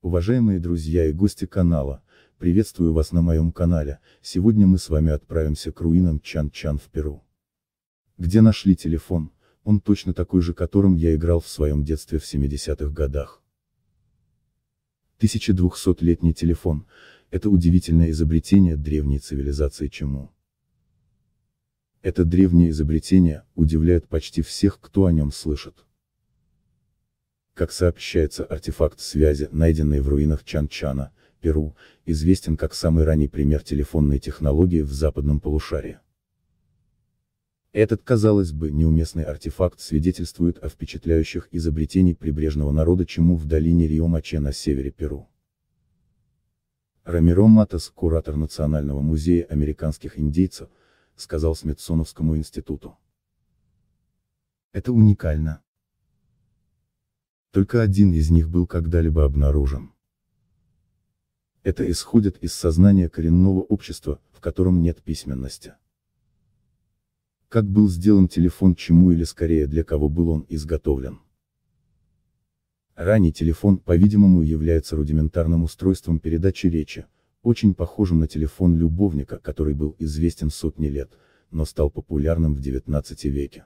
Уважаемые друзья и гости канала, приветствую вас на моем канале, сегодня мы с вами отправимся к руинам Чан-Чан в Перу. Где нашли телефон, он точно такой же которым я играл в своем детстве в 70-х годах. 1200-летний телефон, это удивительное изобретение древней цивилизации чему. Это древнее изобретение, удивляет почти всех кто о нем слышит. Как сообщается, артефакт связи, найденный в руинах Чанчана, Перу, известен как самый ранний пример телефонной технологии в западном полушарии. Этот, казалось бы, неуместный артефакт свидетельствует о впечатляющих изобретений прибрежного народа чему в долине Риомаче на севере Перу. Рамиро Матес, куратор Национального музея американских индейцев, сказал Смитсоновскому институту. Это уникально, только один из них был когда-либо обнаружен. Это исходит из сознания коренного общества, в котором нет письменности. Как был сделан телефон, чему или скорее для кого был он изготовлен? Ранний телефон, по-видимому, является рудиментарным устройством передачи речи, очень похожим на телефон любовника, который был известен сотни лет, но стал популярным в XIX веке.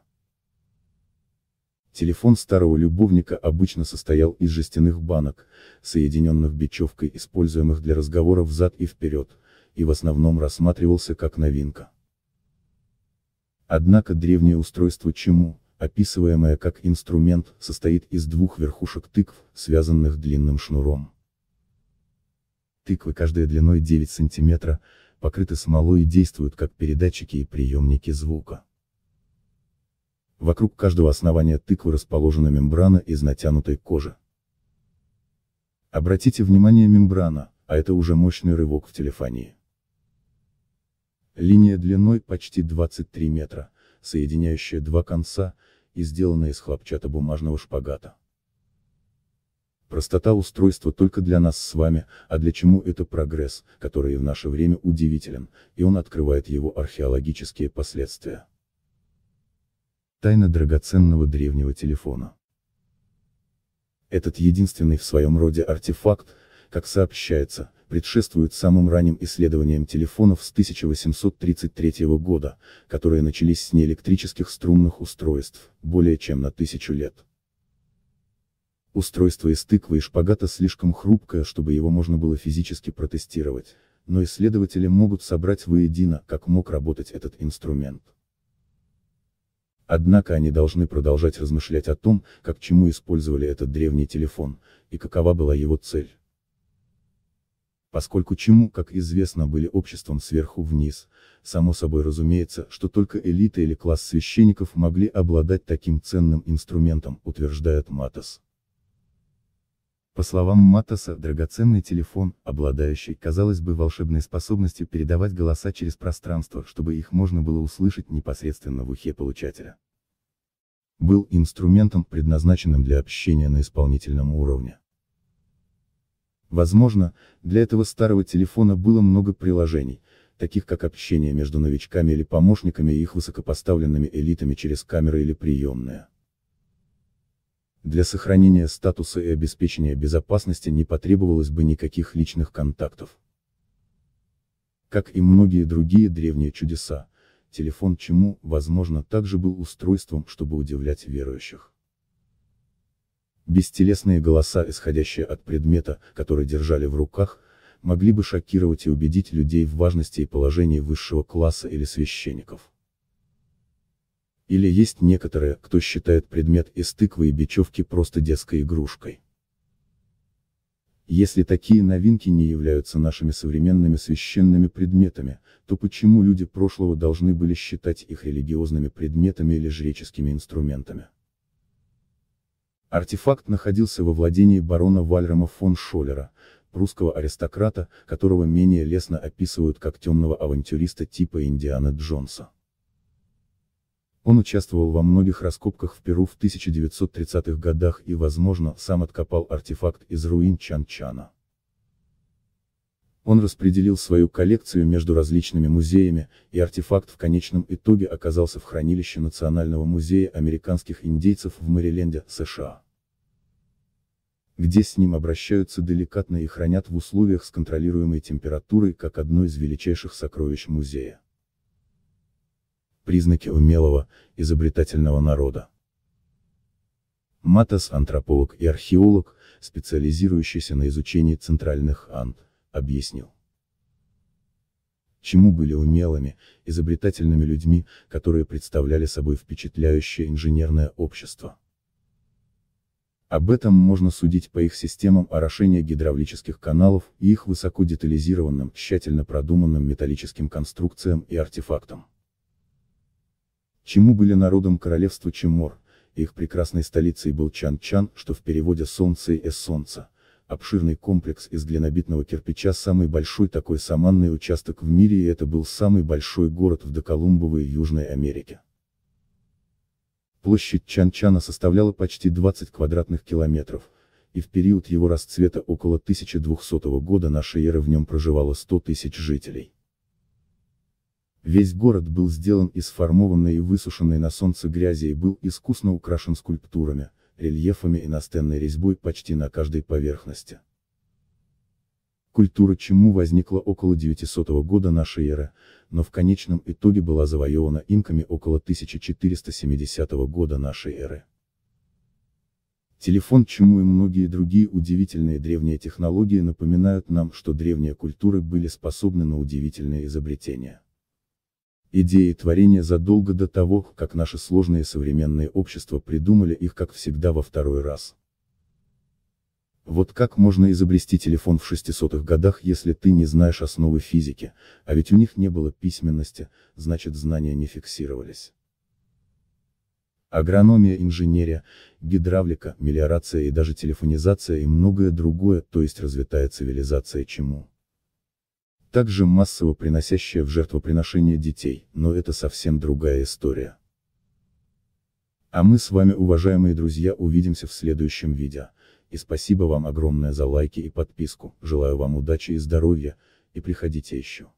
Телефон старого любовника обычно состоял из жестяных банок, соединенных бечевкой, используемых для разговоров взад и вперед, и в основном рассматривался как новинка. Однако древнее устройство чему, описываемое как инструмент, состоит из двух верхушек тыкв, связанных длинным шнуром. Тыквы каждая длиной 9 см, покрыты смолой и действуют как передатчики и приемники звука. Вокруг каждого основания тыквы расположена мембрана из натянутой кожи. Обратите внимание мембрана, а это уже мощный рывок в телефонии. Линия длиной почти 23 метра, соединяющая два конца, и сделана из хлопчатобумажного шпагата. Простота устройства только для нас с вами, а для чему это прогресс, который в наше время удивителен, и он открывает его археологические последствия. Тайна драгоценного древнего телефона. Этот единственный в своем роде артефакт, как сообщается, предшествует самым ранним исследованиям телефонов с 1833 года, которые начались с неэлектрических струнных устройств, более чем на тысячу лет. Устройство из тыквы и шпагата слишком хрупкое, чтобы его можно было физически протестировать, но исследователи могут собрать воедино, как мог работать этот инструмент. Однако они должны продолжать размышлять о том, как чему использовали этот древний телефон, и какова была его цель. Поскольку чему, как известно, были обществом сверху вниз, само собой разумеется, что только элита или класс священников могли обладать таким ценным инструментом, утверждает Матос. По словам Матоса, драгоценный телефон, обладающий, казалось бы, волшебной способностью передавать голоса через пространство, чтобы их можно было услышать непосредственно в ухе получателя был инструментом, предназначенным для общения на исполнительном уровне. Возможно, для этого старого телефона было много приложений, таких как общение между новичками или помощниками и их высокопоставленными элитами через камеры или приемные. Для сохранения статуса и обеспечения безопасности не потребовалось бы никаких личных контактов. Как и многие другие древние чудеса, телефон чему, возможно, также был устройством, чтобы удивлять верующих. Бестелесные голоса, исходящие от предмета, который держали в руках, могли бы шокировать и убедить людей в важности и положении высшего класса или священников. Или есть некоторые, кто считает предмет из тыквы и бечевки просто детской игрушкой. Если такие новинки не являются нашими современными священными предметами, то почему люди прошлого должны были считать их религиозными предметами или жреческими инструментами? Артефакт находился во владении барона Вальрама фон Шоллера, прусского аристократа, которого менее лестно описывают как темного авантюриста типа Индиана Джонса. Он участвовал во многих раскопках в Перу в 1930-х годах и, возможно, сам откопал артефакт из руин Чан-Чана. Он распределил свою коллекцию между различными музеями, и артефакт в конечном итоге оказался в хранилище Национального музея американских индейцев в Мэриленде, США. Где с ним обращаются деликатно и хранят в условиях с контролируемой температурой как одно из величайших сокровищ музея признаки умелого, изобретательного народа. Матас – антрополог и археолог, специализирующийся на изучении центральных Анд, объяснил. Чему были умелыми, изобретательными людьми, которые представляли собой впечатляющее инженерное общество. Об этом можно судить по их системам орошения гидравлических каналов и их высоко детализированным, тщательно продуманным металлическим конструкциям и артефактам чему были народом королевства Чемор, их прекрасной столицей был Чан-Чан, что в переводе «Солнце» и «Солнце», обширный комплекс из глинобитного кирпича самый большой такой саманный участок в мире и это был самый большой город в доколумбовой Южной Америке. Площадь Чанчана составляла почти 20 квадратных километров, и в период его расцвета около 1200 года нашей эры в нем проживало 100 тысяч жителей. Весь город был сделан из формованной и высушенной на солнце грязи и был искусно украшен скульптурами, рельефами и настенной резьбой почти на каждой поверхности. Культура Чему возникла около 900 года нашей эры, но в конечном итоге была завоевана инками около 1470 года нашей эры. Телефон Чему и многие другие удивительные древние технологии напоминают нам, что древние культуры были способны на удивительные изобретения. Идеи творения задолго до того, как наши сложные современные общества придумали их как всегда во второй раз. Вот как можно изобрести телефон в 600-х годах, если ты не знаешь основы физики, а ведь у них не было письменности, значит знания не фиксировались. Агрономия, инженерия, гидравлика, мелиорация и даже телефонизация и многое другое, то есть развитая цивилизация чему? также массово приносящая в жертвоприношение детей, но это совсем другая история. А мы с вами, уважаемые друзья, увидимся в следующем видео, и спасибо вам огромное за лайки и подписку, желаю вам удачи и здоровья, и приходите еще.